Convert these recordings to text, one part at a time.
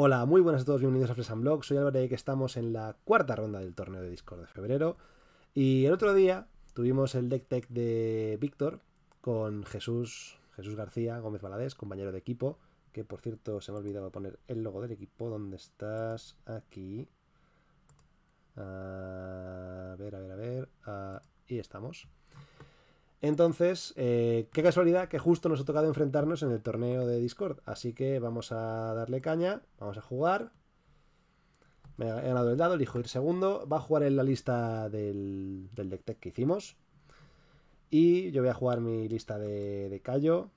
Hola, muy buenas a todos, bienvenidos a Fresan Blog. Soy Álvaro y que estamos en la cuarta ronda del torneo de Discord de febrero. Y el otro día tuvimos el deck tech de Víctor con Jesús, Jesús García Gómez Valadez, compañero de equipo. Que por cierto, se me ha olvidado poner el logo del equipo. donde estás? Aquí. A ver, a ver, a ver. Ahí estamos. Entonces, eh, qué casualidad que justo nos ha tocado enfrentarnos en el torneo de Discord. Así que vamos a darle caña, vamos a jugar. Me ha ganado el dado, elijo ir segundo. Va a jugar en la lista del, que hicimos. Y yo voy a jugar mi lista de, callo.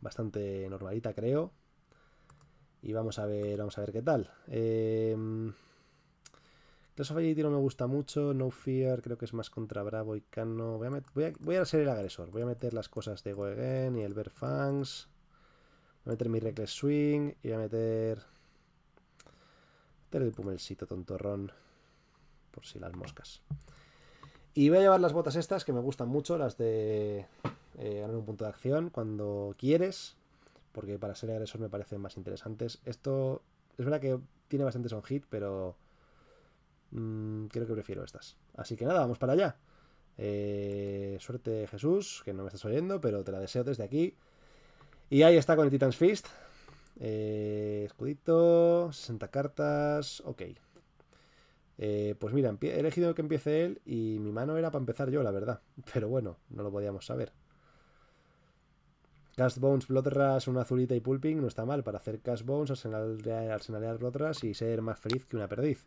Bastante normalita, creo. Y vamos a ver, vamos a ver qué tal. Eh... Tales of Agility no me gusta mucho, No Fear creo que es más contra Bravo y Cano. Voy a, voy a, ser el agresor, voy a meter las cosas de Goegen y el Verfangs. Voy a meter mi Reckless Swing y voy a meter... Meter el pumelcito tontorrón, por si las moscas. Y voy a llevar las botas estas que me gustan mucho, las de eh, ganar un punto de acción cuando quieres, porque para ser agresor me parecen más interesantes. Esto es verdad que tiene bastantes on hit, pero Mm, creo que prefiero estas. Así que nada, vamos para allá. Eh, suerte Jesús, que no me estás oyendo, pero te la deseo desde aquí. Y ahí está con el Titan's Fist. Eh, escudito, 60 cartas, ok. Eh, pues mira, he elegido que empiece él y mi mano era para empezar yo, la verdad. Pero bueno, no lo podíamos saber. Cast Bones, Bloodras, una azulita y Pulping no está mal para hacer Cast Bones, arsenalear, arsenalear y ser más feliz que una perdiz.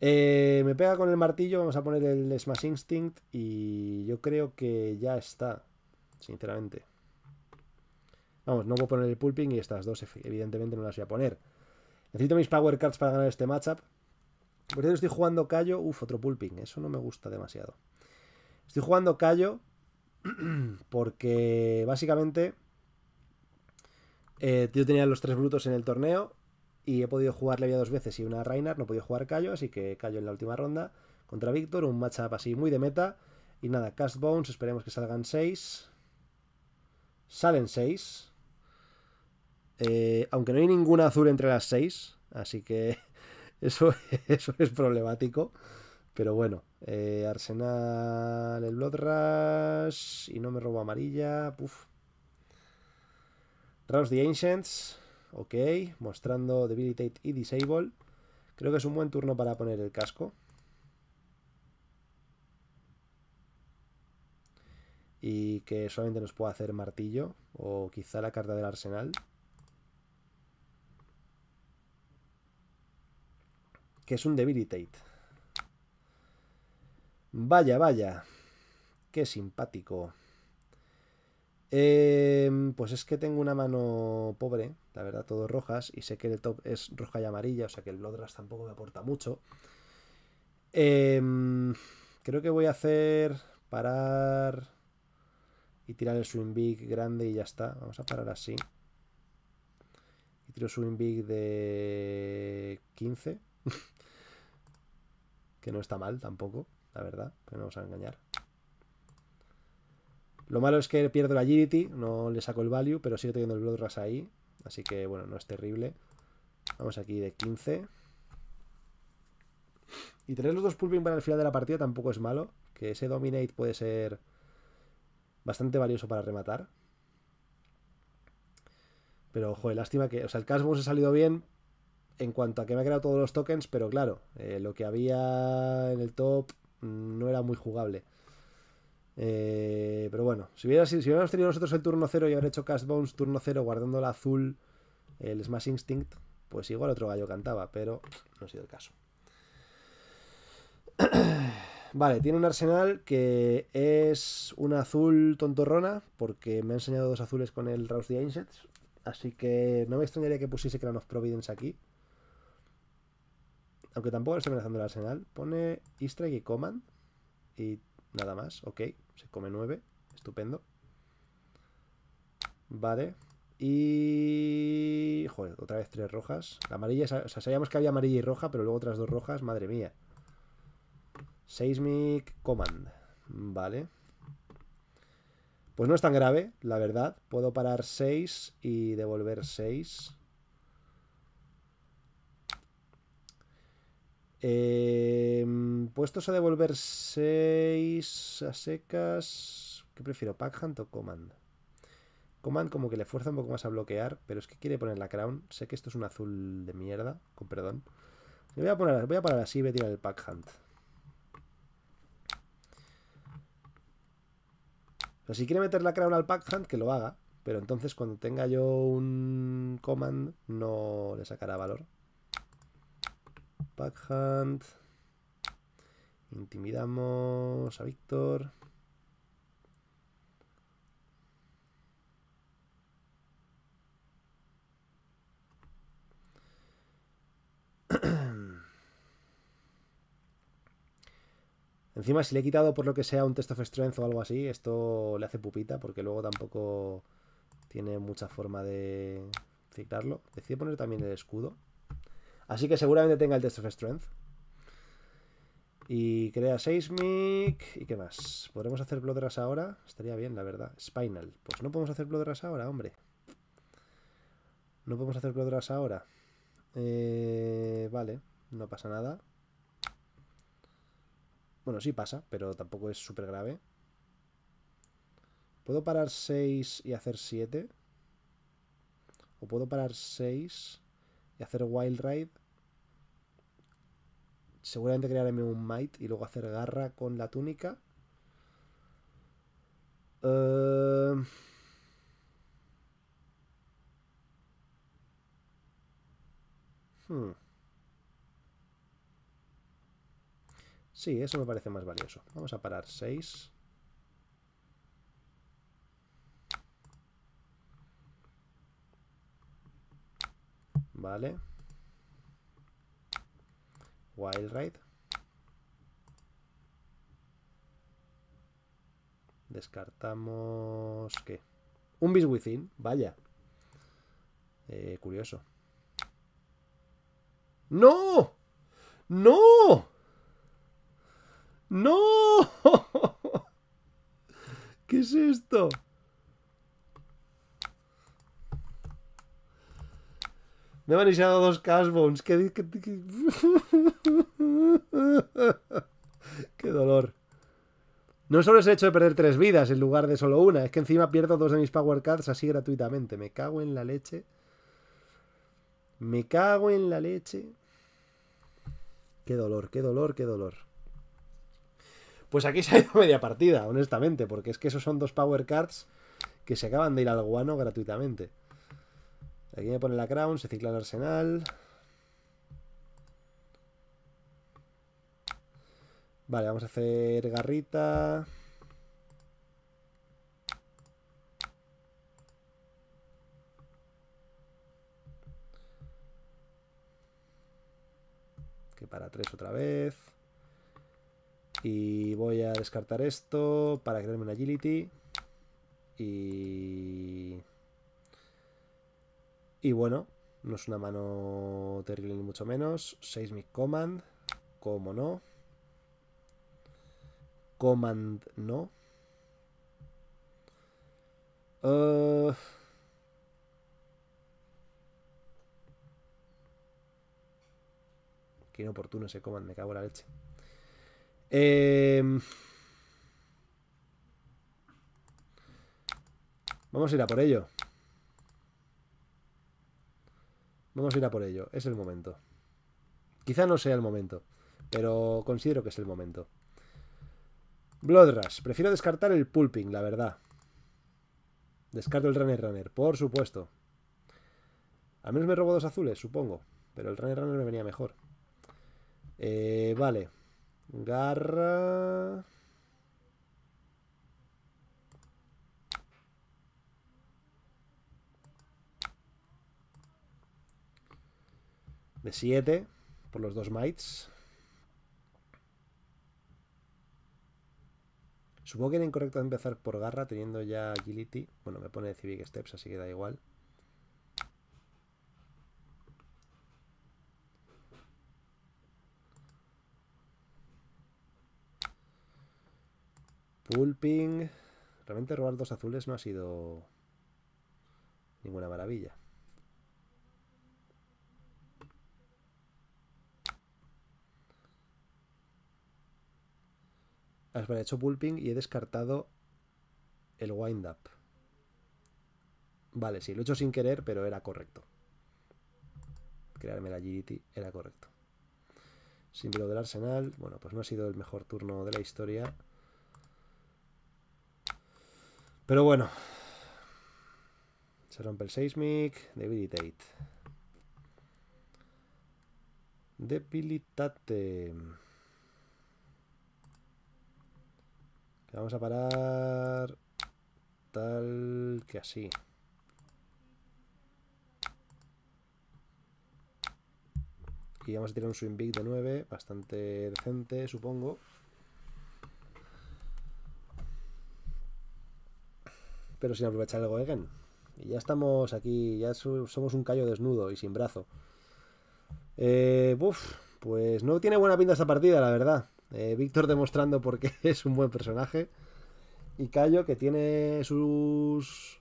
Eh, me pega con el martillo, vamos a poner el Smash Instinct y yo creo que ya está, sinceramente. Vamos, no voy a poner el pulping y estas dos evidentemente no las voy a poner. Necesito mis power cards para ganar este matchup. Por cierto, estoy jugando callo. Uf, otro pulping, eso no me gusta demasiado. Estoy jugando callo porque básicamente eh, yo tenía los tres brutos en el torneo y he podido jugar Levia dos veces y una Reinhardt, no he jugar Callo, así que Callo en la última ronda contra Víctor, un matchup así muy de meta. Y nada, Cast Bones, esperemos que salgan 6. Salen 6. Eh, aunque no hay ninguna azul entre las 6, así que eso, eso es problemático. Pero bueno, eh, Arsenal, el Blood Rush, y no me robo amarilla, puf. Rouse the Ancients. Ok, mostrando Debilitate y Disable. Creo que es un buen turno para poner el casco. Y que solamente nos pueda hacer martillo o quizá la carta del arsenal. Que es un Debilitate. Vaya, vaya. Qué simpático. Em, pues es que tengo una mano pobre, la verdad, todo rojas, y sé que el top es roja y amarilla, o sea que el Lodras tampoco me aporta mucho. Em, creo que voy a hacer parar y tirar el swing big grande y ya está. Vamos a parar así. Y tiro swing big de 15, que no está mal tampoco, la verdad, Pero no vamos a engañar. Lo malo es que pierdo la agility, no le saco el value, pero sigue teniendo el blood rush ahí. Así que, bueno, no es terrible. Vamos aquí de 15. Y tener los dos pulping para el final de la partida tampoco es malo. Que ese dominate puede ser bastante valioso para rematar. Pero, joder, lástima que... O sea, el Cashbox ha salido bien en cuanto a que me ha creado todos los tokens, pero claro, eh, lo que había en el top mm, no era muy jugable. Eh, pero bueno, si, hubiéramos tenido nosotros el turno 0 y haber hecho Cast Bones turno 0 guardando la azul, el Smash Instinct, pues igual otro gallo cantaba, pero no ha sido el caso. Vale, tiene un arsenal que es una azul tontorrona, porque me ha enseñado dos azules con el Rouse the así que no me extrañaría que pusiese Crown of Providence aquí. Aunque tampoco estoy amenazando el arsenal. Pone Easter y Command, y Nada más, ok. Se come 9. Estupendo. Vale. Y... Joder, otra vez tres rojas. La amarilla, o sea, sabíamos que había amarilla y roja, pero luego otras dos rojas, madre mía. Seismic Command. Vale. Pues no es tan grave, la verdad. Puedo parar 6 y devolver 6. Eh, puestos a devolver 6 a secas. ¿Qué prefiero, Pack o Command? Command como que le fuerza un poco más a bloquear, pero es que quiere poner la Crown. Sé que esto es un azul de mierda, con perdón. voy a, poner, voy a parar así y voy a tirar el Pack Hunt. si quiere meter la Crown al Pack que lo haga. Pero entonces cuando tenga yo un Command no le sacará valor. Backhand. Intimidamos a Víctor. Encima, si le he quitado por lo que sea un test of strength o algo así, esto le hace pupita, porque luego tampoco tiene mucha forma de ciclarlo. Decidí poner también el escudo. Así que seguramente tenga el Test of Strength. Y crea Seismic. ¿Y qué más? ¿Podremos hacer Bloodras ahora? Estaría bien, la verdad. Spinal. Pues no podemos hacer Bloodras ahora, hombre. No podemos hacer Bloodras ahora. Eh, vale, no pasa nada. Bueno, sí pasa, pero tampoco es súper grave. ¿Puedo parar 6 y hacer 7? ¿O puedo parar 6? y hacer Wild Ride. Seguramente crearme un Might y luego hacer garra con la túnica. Em, hmm. Sí, eso me parece más valioso. Vamos a parar 6. Vale. Wild Descartamos... ¿Qué? Un bis vaya. Eh, curioso. ¡No! ¡No! ¡No! ¿Qué es esto? Me han manejado dos cashbones. ¿Qué, qué dolor. No solo es el hecho de perder tres vidas en lugar de solo una, es que encima pierdo dos de mis Power Cards así gratuitamente. Me cago en la leche. Me cago en la leche. Qué dolor, qué dolor, qué dolor. Pues aquí se ha ido media partida, honestamente, porque es que esos son dos Power Cards que se acaban de ir al guano gratuitamente. Aquí me pone la Crown, se cicla el Arsenal. Vale, vamos a hacer garrita. Que para tres otra vez. Y voy a descartar esto para crearme un agility. Y... Y bueno, no es una mano terrible ni mucho menos. Seismic Command, como no. Command no. Eh. Qué inoportuno ese command, me cago en la leche. Em. Vamos a ir a por ello. Vamos a ir a por ello, es el momento. Quizá no sea el momento, pero considero que es el momento. Bloodrush, prefiero descartar el pulping, la verdad. Descarto el runner runner, por supuesto. Al menos me robo dos azules, supongo. Pero el runner runner me venía mejor. Eh, vale. Garra... de 7 por los dos mites. Supongo que era incorrecto empezar por garra teniendo ya agility. Bueno, me pone civic steps, así que da igual. Pulping. Realmente robar dos azules no ha sido ninguna maravilla. he hecho pulping y he descartado el wind-up. Vale, sí, lo he hecho sin querer, pero era correcto. Crearme la agility era correcto. Símbolo del arsenal. Bueno, pues no ha sido el mejor turno de la historia. Pero bueno. Se rompe el seismic. Debilitate. Debilitate. vamos a parar tal que así. Y vamos a tirar un swing big de 9, bastante decente, supongo. Pero sin aprovechar el Goegen. Y ya estamos aquí, ya somos un callo desnudo y sin brazo. Eh, pues no tiene buena pinta esta partida, la verdad. Eh, Víctor demostrando por qué es un buen personaje. Y Cayo, que tiene sus,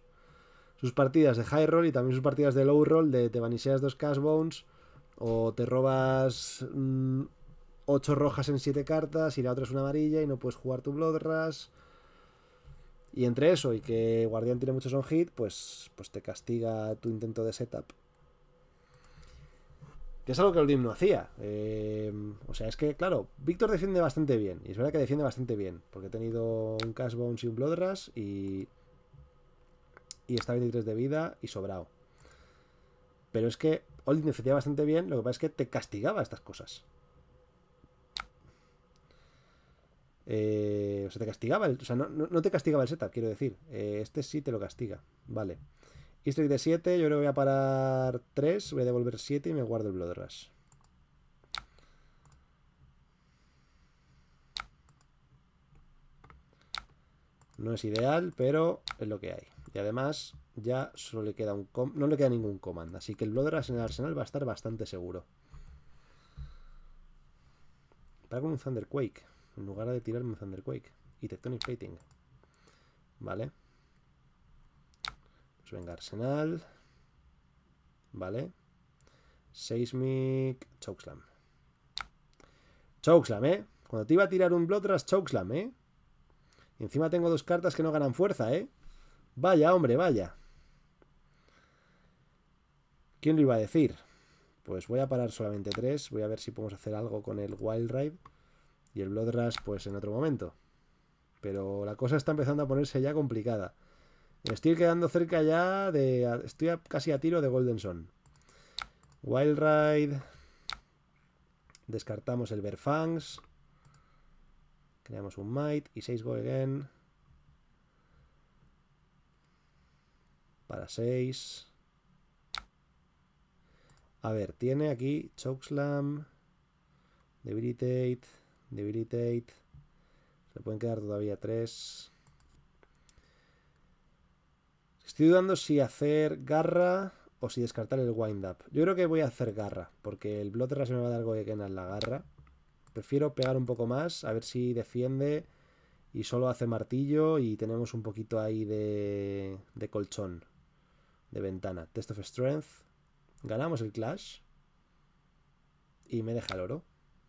sus partidas de high roll y también sus partidas de low roll, de te vaniseas dos cash bones o te robas mm, ocho rojas en siete cartas y la otra es una amarilla y no puedes jugar tu Blood Rush. Y entre eso y que Guardián tiene muchos on hit, pues, pues te castiga tu intento de setup que es algo que Oldim no hacía. Em, o sea, es que, claro, Víctor defiende bastante bien, y es verdad que defiende bastante bien, porque he tenido un Cash Bones y un Blood y, y está 23 de vida y sobrado. Pero es que Oldim defendía bastante bien, lo que pasa es que te castigaba estas cosas. Eh, o sea, te castigaba. El, o sea, no, te castigaba el setup, quiero decir. Eh, este sí te lo castiga. Vale. History de 7, yo creo que voy a parar 3, voy a devolver 7 y me guardo el Blood Rush. No es ideal, pero es lo que hay. Y además, ya solo le queda un no le queda ningún comando, así que el Blood Rush en el arsenal va a estar bastante seguro. Para con un Thunderquake, en lugar de tirarme un Thunderquake. Y Tectonic Plating. Vale venga, Arsenal. Vale. Seismic. Chokeslam. Chokeslam, ¿eh? Cuando te iba a tirar un Bloodrush, Chokeslam, ¿eh? encima tengo dos cartas que no ganan fuerza, ¿eh? Vaya, hombre, vaya. ¿Quién lo iba a decir? Pues voy a parar solamente tres. Voy a ver si podemos hacer algo con el Wild Ride. Y el Rush, pues en otro momento. Pero la cosa está empezando a ponerse ya complicada estoy quedando cerca ya de... Estoy casi a tiro de Golden Sun. Wild Ride. Descartamos el Verfangs. Creamos un Might y 6 Go Again. Para 6. A ver, tiene aquí Chokeslam. Debilitate. Debilitate. Se pueden quedar todavía 3. Estoy dudando si hacer garra o si descartar el wind-up. Yo creo que voy a hacer garra, porque el Blood se me va a dar que en la garra. Prefiero pegar un poco más, a ver si defiende y solo hace martillo y tenemos un poquito ahí de, colchón, de ventana. Test of Strength. Ganamos el Clash. Y me deja el oro,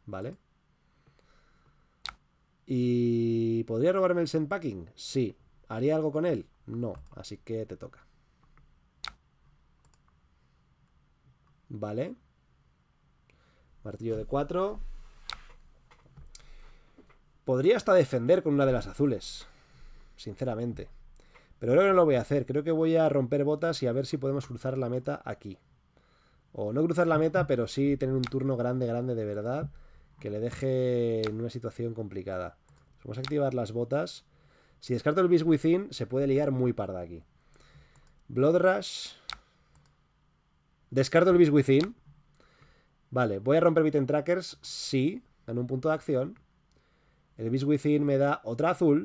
¿vale? ¿Y podría robarme el packing? Sí. ¿Haría algo con él? No, así que te toca. Vale. Martillo de 4. Podría hasta defender con una de las azules. Sinceramente. Pero ahora no lo voy a hacer. Creo que voy a romper botas y a ver si podemos cruzar la meta aquí. O no cruzar la meta, pero sí tener un turno grande, grande de verdad. Que le deje en una situación complicada. Vamos a activar las botas. Si descarto el Beast se puede liar muy parda aquí. Blood Rush. Descarto el Beast Vale, voy a romper Beaten Trackers. Sí, en un punto de acción. El Beast Within me da otra azul.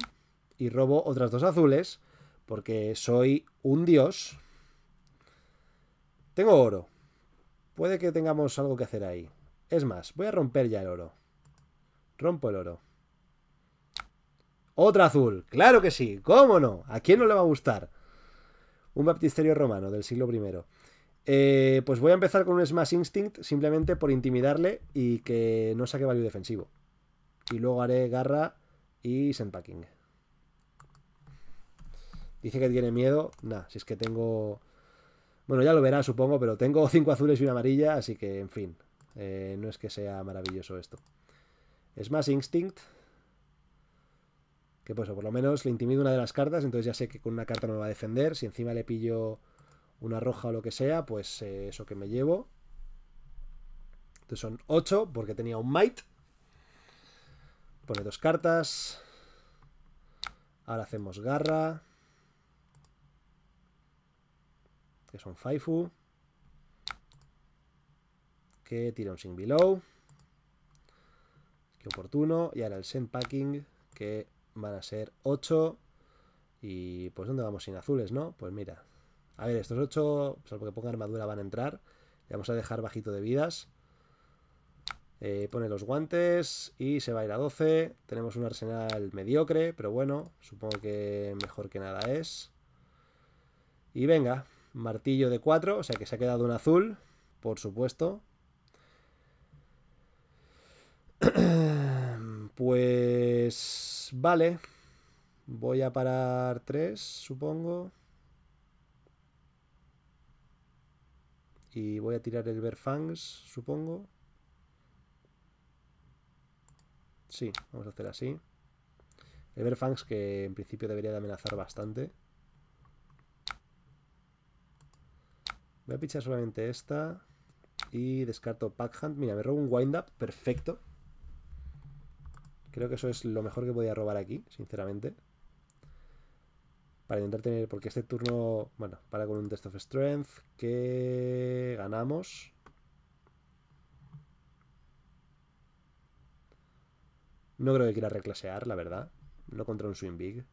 Y robo otras dos azules. Porque soy un dios. Tengo oro. Puede que tengamos algo que hacer ahí. Es más, voy a romper ya el oro. Rompo el oro. Otra azul, claro que sí, ¿cómo no? ¿A quién no le va a gustar? Un baptisterio romano del siglo I. Eh, pues voy a empezar con un Smash Instinct simplemente por intimidarle y que no saque valor defensivo. Y luego haré Garra y Packing Dice que tiene miedo. Nah, si es que tengo... Bueno, ya lo verá, supongo, pero tengo cinco azules y una amarilla, así que, en fin. Eh, no es que sea maravilloso esto. Smash Instinct. Que pues por lo menos le intimido una de las cartas, entonces ya sé que con una carta no me va a defender. Si encima le pillo una roja o lo que sea, pues eh, eso que me llevo. Entonces son 8 porque tenía un Might. Pone dos cartas. Ahora hacemos garra. Que son Faifu. Que tira un Sing Below. qué oportuno. Y ahora el Send Packing. Que van a ser 8. Y pues ¿dónde vamos sin azules, no? Pues mira. A ver, estos 8, salvo que ponga armadura, van a entrar. Le vamos a dejar bajito de vidas. Eh, pone los guantes y se va a ir a 12. Tenemos un arsenal mediocre, pero bueno, supongo que mejor que nada es. Y venga, martillo de 4, o sea que se ha quedado un azul, por supuesto. Pues vale. Voy a parar 3, supongo. Y voy a tirar el Berfangs, supongo. Sí, vamos a hacer así. El Berfangs que en principio debería de amenazar bastante. Voy a pichar solamente esta. Y descarto Packhand Mira, me robo un Windup. Perfecto. Creo que eso es lo mejor que podía robar aquí, sinceramente. Para intentar tener... Porque este turno... Bueno, para con un test of strength que ganamos. No creo que quiera reclasear, la verdad. No contra un swing big.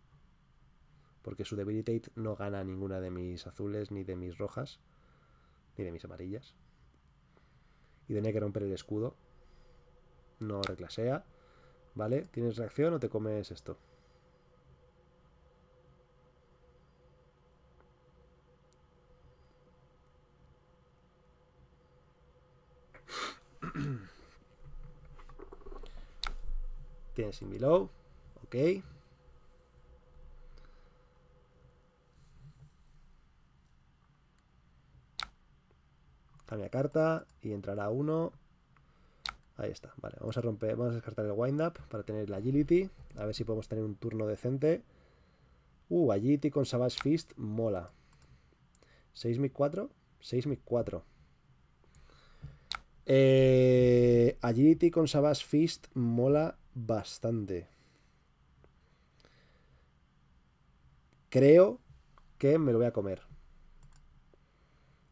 Porque su debilitate no gana ninguna de mis azules, ni de mis rojas, ni de mis amarillas. Y tenía que romper el escudo. No reclasea. ¿Vale? ¿Tienes reacción o te comes esto? Tienes in below. Ok. Cambia carta y entrará uno. Ahí está, vale, vamos a romper, vamos a descartar el wind-up para tener el agility, a ver si podemos tener un turno decente. Uh, agility con Savage Fist, mola. 6 6.4. Eh, agility con Savage Fist mola bastante. Creo que me lo voy a comer.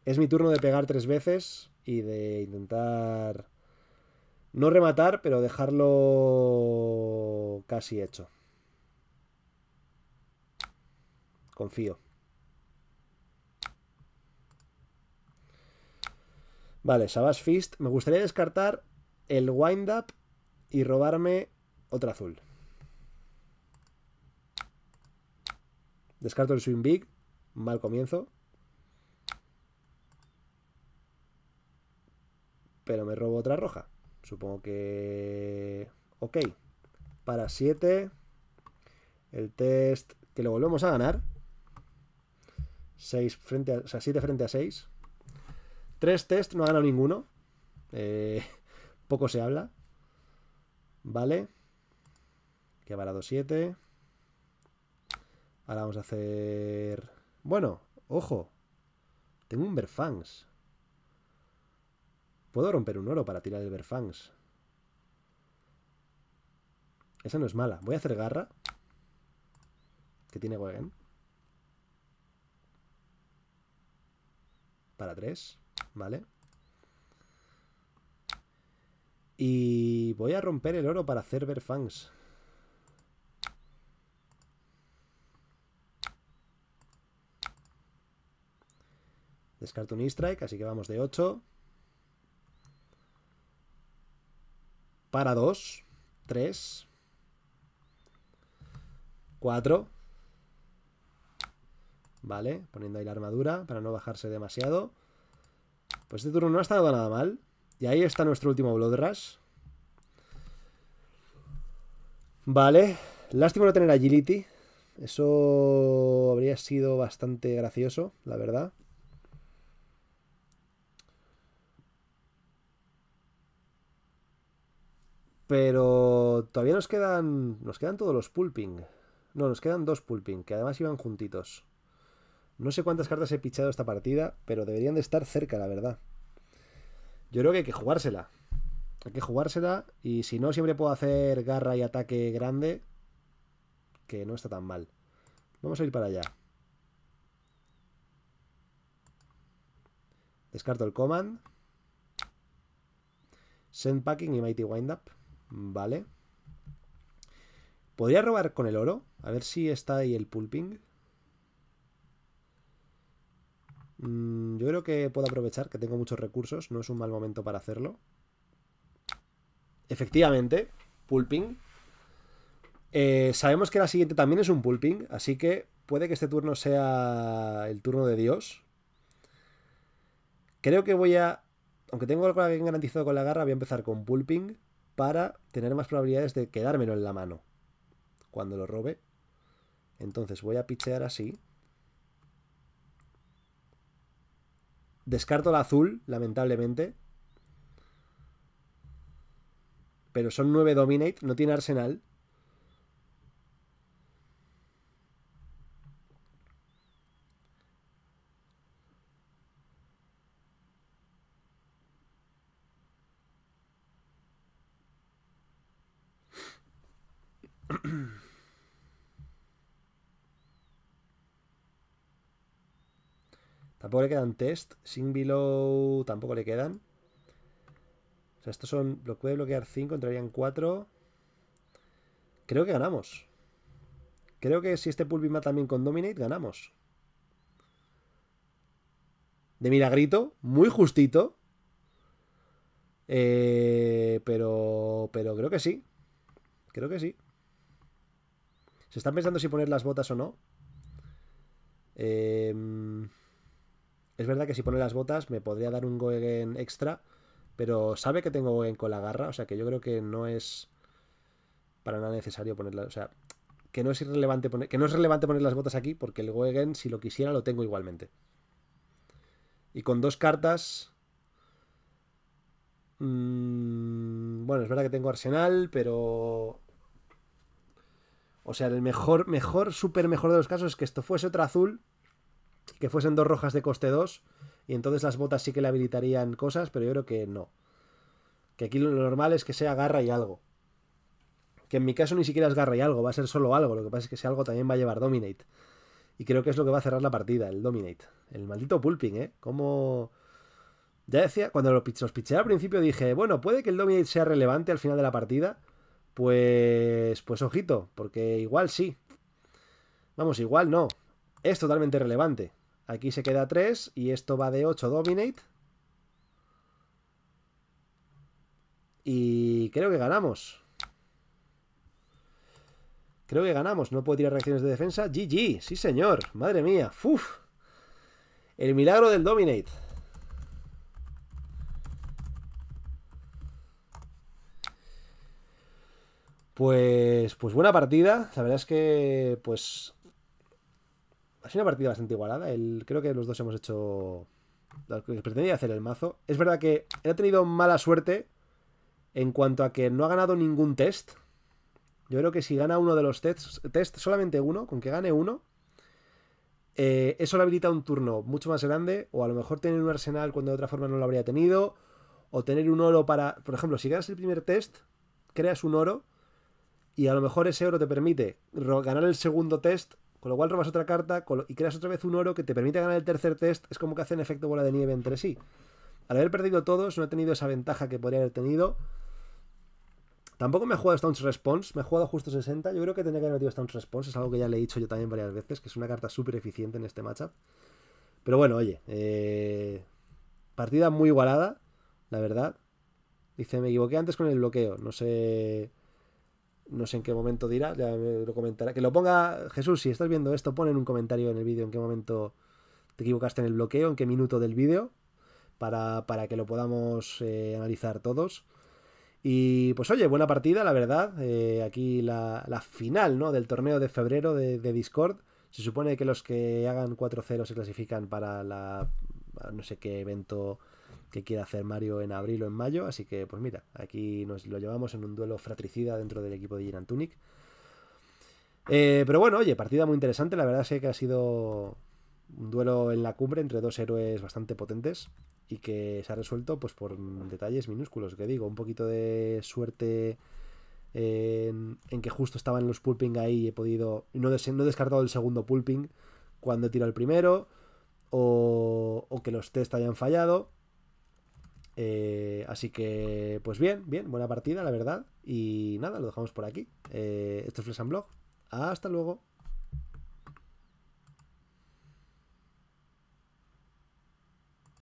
Es mi turno de pegar tres veces y de intentar no rematar, pero dejarlo casi hecho. Confío. Vale, Sabas Fist. Me gustaría descartar el Wind Up y robarme otra azul. Descarto el Swing Big. Mal comienzo. Pero me robo otra roja. Supongo que... Ok. Para 7. El test que lo volvemos a ganar. 6 frente a... O sea, 7 frente a 6. 3 test, no ha ganado ninguno. Eh, poco se habla. Vale. Que ha parado 7. Ahora vamos a hacer... Bueno, ojo. Tengo un Verfangs. Puedo romper un oro para tirar el Berfangs. Esa no es mala. Voy a hacer garra. Que tiene Wegen. Para 3. Vale. Y voy a romper el oro para hacer Berfangs. Descarto un e-strike, así que vamos de 8. para 2, 3, 4. Vale, poniendo ahí la armadura para no bajarse demasiado. Pues este turno no ha estado nada mal. Y ahí está nuestro último Blood Rush. Vale, lástima no tener Agility. Eso habría sido bastante gracioso, la verdad. Pero todavía nos quedan. Nos quedan todos los pulping. No, nos quedan dos pulping, que además iban juntitos. No sé cuántas cartas he pichado esta partida, pero deberían de estar cerca, la verdad. Yo creo que hay que jugársela. Hay que jugársela. Y si no, siempre puedo hacer garra y ataque grande. Que no está tan mal. Vamos a ir para allá. Descarto el command. Send packing y mighty wind up. Vale. ¿Podría robar con el oro? A ver si está ahí el pulping. Mm, yo creo que puedo aprovechar, que tengo muchos recursos. No es un mal momento para hacerlo. Efectivamente, pulping. Eh, sabemos que la siguiente también es un pulping, así que puede que este turno sea el turno de Dios. Creo que voy a... Aunque tengo algo bien garantizado con la garra, voy a empezar con pulping para tener más probabilidades de quedármelo en la mano cuando lo robe. Entonces voy a pichear así. Descarto la azul, lamentablemente. Pero son 9 Dominate, no tiene arsenal. Tampoco le quedan test. Sing below tampoco le quedan. O sea, estos son. Lo puede bloquear 5, entrarían 4. Creo que ganamos. Creo que si este Pulpit también con Dominate, ganamos. De milagrito, muy justito. Eh, pero. Pero creo que sí. Creo que sí. Se están pensando si poner las botas o no. Eh. Es verdad que si pone las botas me podría dar un Goegen extra, pero sabe que tengo Goegen con la garra, o sea que yo creo que no es para nada necesario ponerla. O sea, que no es poner, que no es relevante poner las botas aquí, porque el Goegen, si lo quisiera, lo tengo igualmente. Y con dos cartas. Mm, bueno, es verdad que tengo Arsenal, pero. O sea, el mejor, mejor, súper mejor de los casos es que esto fuese otra azul, que fuesen dos rojas de coste 2 y entonces las botas sí que le habilitarían cosas, pero yo creo que no. Que aquí lo normal es que sea garra y algo. Que en mi caso ni siquiera es garra y algo, va a ser solo algo. Lo que pasa es que si algo también va a llevar Dominate. Y creo que es lo que va a cerrar la partida, el Dominate. El maldito Pulping, ¿eh? Como... Ya decía, cuando los piché al principio dije, bueno, puede que el Dominate sea relevante al final de la partida. Pues... Pues ojito, porque igual sí. Vamos, igual no. Es totalmente relevante. Aquí se queda 3 y esto va de 8 Dominate. Y creo que ganamos. Creo que ganamos. No puedo tirar reacciones de defensa. GG, sí señor. Madre mía. Uf. El milagro del Dominate. Pues, pues buena partida. La verdad es que, pues, ha sido una partida bastante igualada. El, creo que los dos hemos hecho que pretendía hacer el mazo. Es verdad que él ha tenido mala suerte en cuanto a que no ha ganado ningún test. Yo creo que si gana uno de los tests, test solamente uno, con que gane uno, eh, eso le habilita un turno mucho más grande, o a lo mejor tener un arsenal cuando de otra forma no lo habría tenido, o tener un oro para... Por ejemplo, si ganas el primer test, creas un oro, y a lo mejor ese oro te permite ganar el segundo test con lo cual robas otra carta y creas otra vez un oro que te permite ganar el tercer test. Es como que hacen efecto bola de nieve entre sí. Al haber perdido todos, no he tenido esa ventaja que podría haber tenido. Tampoco me he jugado stones Response, me he jugado justo 60. Yo creo que tendría que haber metido stones Response, es algo que ya le he dicho yo también varias veces, que es una carta súper eficiente en este matchup. Pero bueno, oye, eh, partida muy igualada, la verdad. Dice, me equivoqué antes con el bloqueo, no sé no sé en qué momento dirá, ya me lo comentará. Que lo ponga, Jesús, si estás viendo esto, pon en un comentario en el vídeo en qué momento te equivocaste en el bloqueo, en qué minuto del vídeo, para, que lo podamos eh, analizar todos. Y pues oye, buena partida, la verdad. Eh, aquí la, final ¿no? del torneo de febrero de, de Discord. Se supone que los que hagan 4-0 se clasifican para la no sé qué evento que quiere hacer Mario en abril o en mayo. Así que, pues mira, aquí nos lo llevamos en un duelo fratricida dentro del equipo de Giran Tunic. Eh, pero bueno, oye, partida muy interesante. La verdad es que ha sido un duelo en la cumbre entre dos héroes bastante potentes y que se ha resuelto pues por detalles minúsculos, que digo, un poquito de suerte eh, en, que justo estaban los pulping ahí y he podido, no, no he descartado el segundo pulping cuando he tirado el primero, o, o que los test hayan fallado, eh, así que, pues bien, bien, buena partida, la verdad. Y nada, lo dejamos por aquí. Eh, esto es Flesh Blog. Hasta luego.